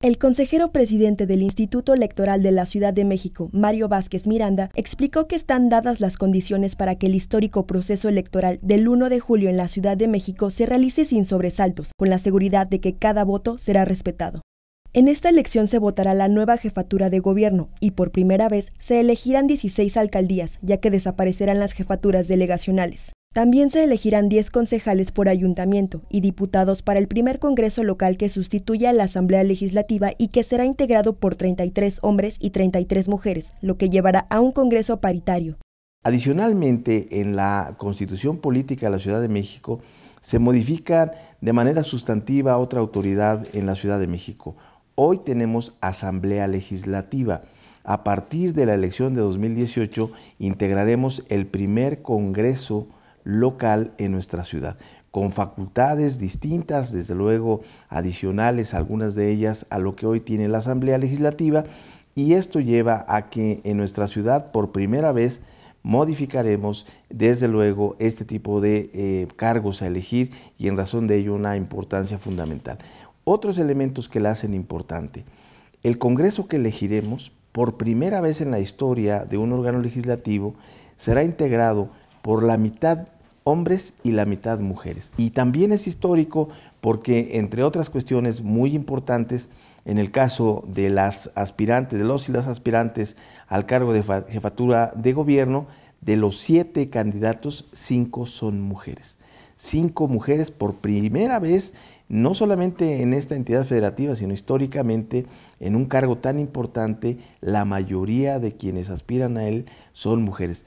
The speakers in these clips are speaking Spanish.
El consejero presidente del Instituto Electoral de la Ciudad de México, Mario Vázquez Miranda, explicó que están dadas las condiciones para que el histórico proceso electoral del 1 de julio en la Ciudad de México se realice sin sobresaltos, con la seguridad de que cada voto será respetado. En esta elección se votará la nueva jefatura de gobierno y por primera vez se elegirán 16 alcaldías, ya que desaparecerán las jefaturas delegacionales. También se elegirán 10 concejales por ayuntamiento y diputados para el primer Congreso local que sustituya a la Asamblea Legislativa y que será integrado por 33 hombres y 33 mujeres, lo que llevará a un Congreso paritario. Adicionalmente, en la Constitución Política de la Ciudad de México se modifica de manera sustantiva otra autoridad en la Ciudad de México. Hoy tenemos Asamblea Legislativa. A partir de la elección de 2018 integraremos el primer Congreso local en nuestra ciudad, con facultades distintas, desde luego adicionales, algunas de ellas a lo que hoy tiene la Asamblea Legislativa, y esto lleva a que en nuestra ciudad por primera vez modificaremos desde luego este tipo de eh, cargos a elegir y en razón de ello una importancia fundamental. Otros elementos que la hacen importante. El Congreso que elegiremos por primera vez en la historia de un órgano legislativo será integrado por la mitad hombres y la mitad mujeres. Y también es histórico porque, entre otras cuestiones muy importantes, en el caso de las aspirantes, de los y las aspirantes al cargo de jefatura de gobierno, de los siete candidatos, cinco son mujeres. Cinco mujeres por primera vez, no solamente en esta entidad federativa, sino históricamente en un cargo tan importante, la mayoría de quienes aspiran a él son mujeres.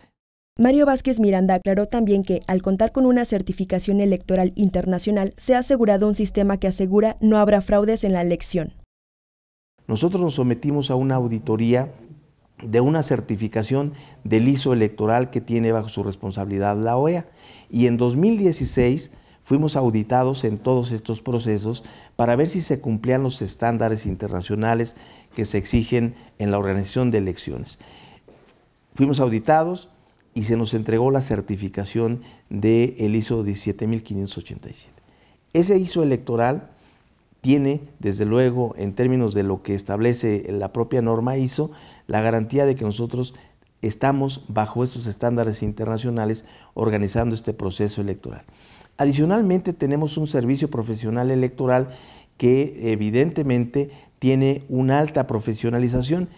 Mario Vázquez Miranda aclaró también que, al contar con una certificación electoral internacional, se ha asegurado un sistema que asegura no habrá fraudes en la elección. Nosotros nos sometimos a una auditoría de una certificación del ISO electoral que tiene bajo su responsabilidad la OEA. Y en 2016 fuimos auditados en todos estos procesos para ver si se cumplían los estándares internacionales que se exigen en la organización de elecciones. Fuimos auditados, y se nos entregó la certificación del ISO 17587. Ese ISO electoral tiene, desde luego, en términos de lo que establece la propia norma ISO, la garantía de que nosotros estamos bajo estos estándares internacionales organizando este proceso electoral. Adicionalmente, tenemos un servicio profesional electoral que evidentemente tiene una alta profesionalización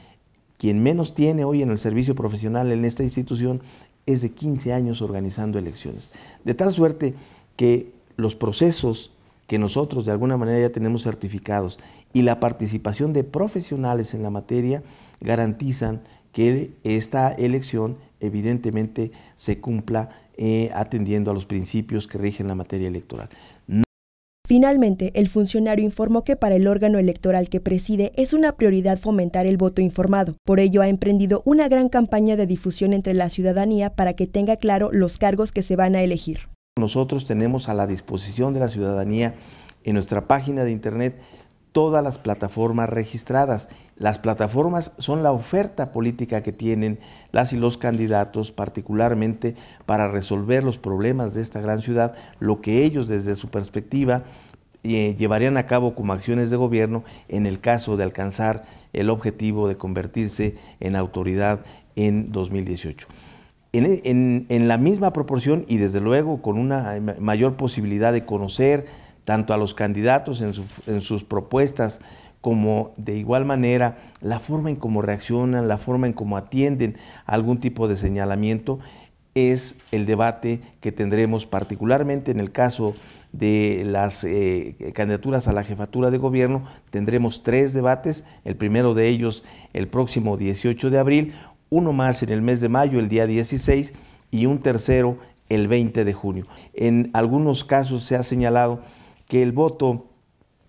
quien menos tiene hoy en el servicio profesional en esta institución es de 15 años organizando elecciones. De tal suerte que los procesos que nosotros de alguna manera ya tenemos certificados y la participación de profesionales en la materia garantizan que esta elección evidentemente se cumpla eh, atendiendo a los principios que rigen la materia electoral. Finalmente, el funcionario informó que para el órgano electoral que preside es una prioridad fomentar el voto informado. Por ello, ha emprendido una gran campaña de difusión entre la ciudadanía para que tenga claro los cargos que se van a elegir. Nosotros tenemos a la disposición de la ciudadanía en nuestra página de internet todas las plataformas registradas. Las plataformas son la oferta política que tienen las y los candidatos, particularmente para resolver los problemas de esta gran ciudad, lo que ellos desde su perspectiva eh, llevarían a cabo como acciones de gobierno en el caso de alcanzar el objetivo de convertirse en autoridad en 2018. en la misma proporción y desde luego con una mayor posibilidad de conocer, tanto a los candidatos en, sus propuestas como de igual manera la forma en cómo reaccionan, la forma en cómo atienden algún tipo de señalamiento, es el debate que tendremos particularmente en el caso de las eh, candidaturas a la jefatura de gobierno. Tendremos tres debates, el primero de ellos el próximo 18 de abril, uno más en el mes de mayo, el día 16, y un tercero el 20 de junio. En algunos casos se ha señalado que el voto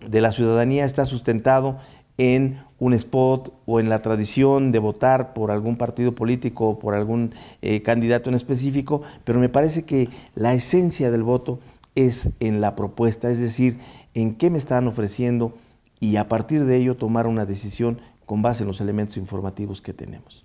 de la ciudadanía está sustentado en un spot o en la tradición de votar por algún partido político o por algún eh, candidato en específico, pero me parece que la esencia del voto es en la propuesta, es decir, en qué me están ofreciendo y a partir de ello tomar una decisión con base en los elementos informativos que tenemos.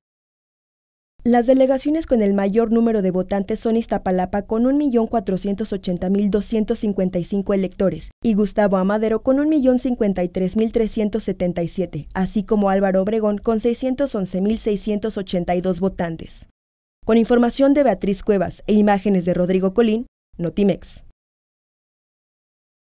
Las delegaciones con el mayor número de votantes son Iztapalapa con 1.480.255 electores y Gustavo Amadero con 1.053.377, así como Álvaro Obregón con 611.682 votantes. Con información de Beatriz Cuevas e imágenes de Rodrigo Colín, Notimex.